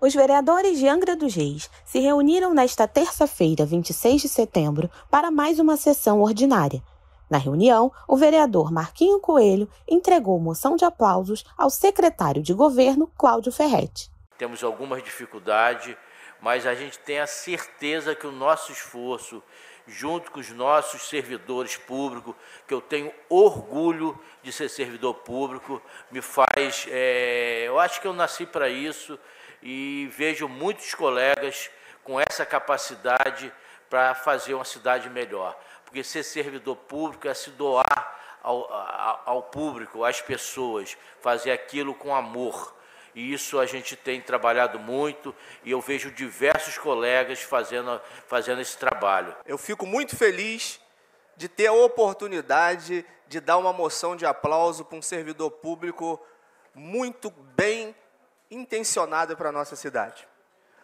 Os vereadores de Angra dos Reis se reuniram nesta terça-feira, 26 de setembro, para mais uma sessão ordinária. Na reunião, o vereador Marquinho Coelho entregou moção de aplausos ao secretário de governo, Cláudio Ferretti. Temos algumas dificuldades, mas a gente tem a certeza que o nosso esforço, junto com os nossos servidores públicos, que eu tenho orgulho de ser servidor público, me faz. É, eu acho que eu nasci para isso e vejo muitos colegas com essa capacidade para fazer uma cidade melhor. Porque ser servidor público é se doar ao, ao, ao, público, às pessoas, fazer aquilo com amor. E isso a gente tem trabalhado muito e eu vejo diversos colegas fazendo, fazendo esse trabalho. Eu fico muito feliz de ter a oportunidade de dar uma moção de aplauso para um servidor público muito bem intencionado para a nossa cidade.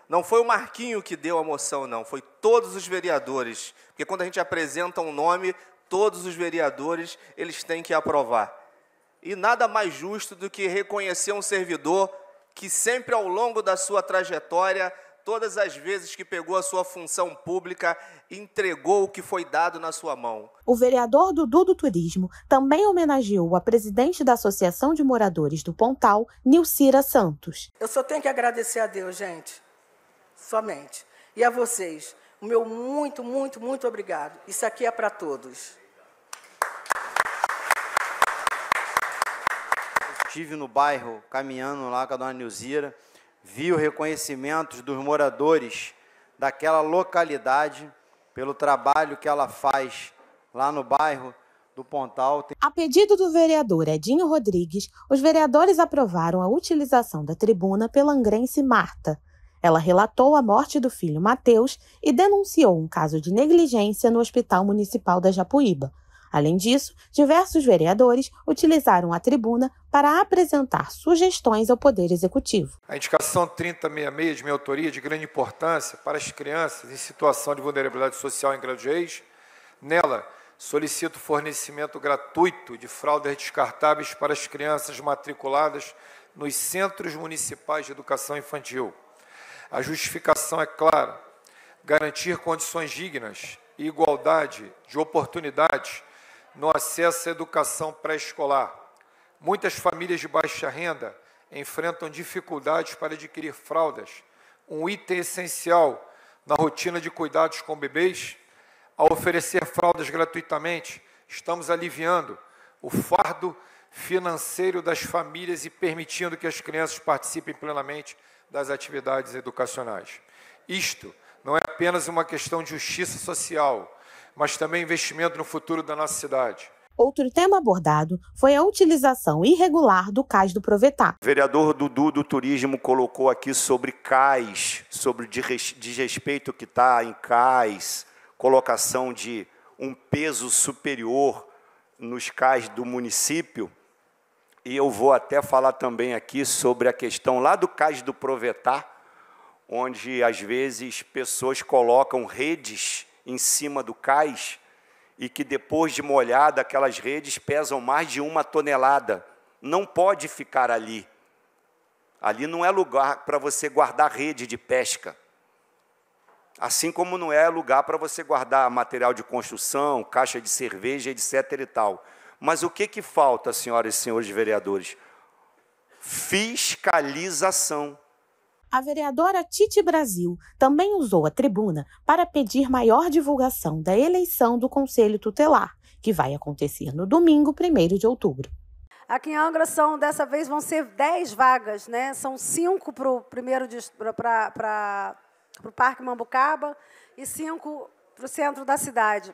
Não foi o Marquinho que deu a moção, não, foi todos os vereadores. Porque quando a gente apresenta um nome, todos os vereadores eles têm que aprovar. E nada mais justo do que reconhecer um servidor que sempre ao longo da sua trajetória todas as vezes que pegou a sua função pública, entregou o que foi dado na sua mão. O vereador Dudu do Turismo também homenageou a presidente da Associação de Moradores do Pontal, Nilcira Santos. Eu só tenho que agradecer a Deus, gente, somente. E a vocês, o meu muito, muito, muito obrigado. Isso aqui é para todos. estive no bairro caminhando lá com a dona Nilzira viu reconhecimentos dos moradores daquela localidade pelo trabalho que ela faz lá no bairro do Pontal. A pedido do vereador Edinho Rodrigues, os vereadores aprovaram a utilização da tribuna pela angrense Marta. Ela relatou a morte do filho Mateus e denunciou um caso de negligência no Hospital Municipal da Japuíba. Além disso, diversos vereadores utilizaram a tribuna para apresentar sugestões ao Poder Executivo. A indicação 3066, de minha autoria, é de grande importância para as crianças em situação de vulnerabilidade social em gravidez. Nela, solicito fornecimento gratuito de fraldas descartáveis para as crianças matriculadas nos Centros Municipais de Educação Infantil. A justificação é clara: garantir condições dignas e igualdade de oportunidades no acesso à educação pré-escolar. Muitas famílias de baixa renda enfrentam dificuldades para adquirir fraldas, um item essencial na rotina de cuidados com bebês. Ao oferecer fraldas gratuitamente, estamos aliviando o fardo financeiro das famílias e permitindo que as crianças participem plenamente das atividades educacionais. Isto não é apenas uma questão de justiça social, mas também investimento no futuro da nossa cidade. Outro tema abordado foi a utilização irregular do cais do Provetar. O vereador Dudu do Turismo colocou aqui sobre cais, sobre o desrespeito que está em cais, colocação de um peso superior nos cais do município. E eu vou até falar também aqui sobre a questão lá do cais do Provetar, onde às vezes pessoas colocam redes em cima do cais e que depois de molhada aquelas redes pesam mais de uma tonelada. Não pode ficar ali. Ali não é lugar para você guardar rede de pesca. Assim como não é lugar para você guardar material de construção, caixa de cerveja, etc. e tal. Mas o que, que falta, senhoras e senhores vereadores? Fiscalização a vereadora Titi Brasil também usou a tribuna para pedir maior divulgação da eleição do Conselho Tutelar, que vai acontecer no domingo, 1 de outubro. Aqui em Angra são, dessa vez, vão ser 10 vagas, né? São 5 para o primeiro para o Parque Mambucaba e 5 para o centro da cidade.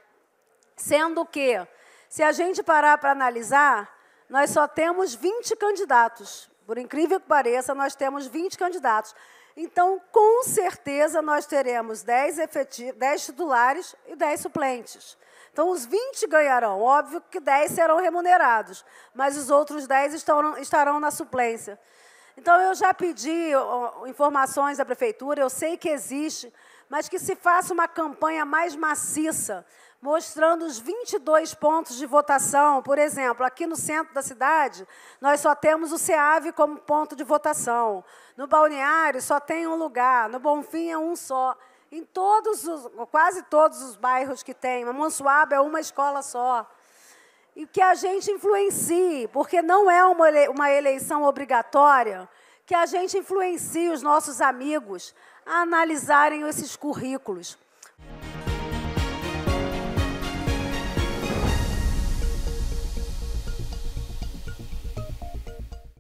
Sendo que, se a gente parar para analisar, nós só temos 20 candidatos. Por incrível que pareça, nós temos 20 candidatos. Então, com certeza, nós teremos 10, efetivos, 10 titulares e 10 suplentes. Então, os 20 ganharão. Óbvio que 10 serão remunerados, mas os outros 10 estão, estarão na suplência. Então, eu já pedi informações da prefeitura, eu sei que existe mas que se faça uma campanha mais maciça, mostrando os 22 pontos de votação. Por exemplo, aqui no centro da cidade, nós só temos o SEAV como ponto de votação. No Balneário, só tem um lugar. No Bonfim, é um só. Em todos os, quase todos os bairros que tem. A Monsuaba é uma escola só. E que a gente influencie, porque não é uma, uma eleição obrigatória, que a gente influencie os nossos amigos, analisarem esses currículos.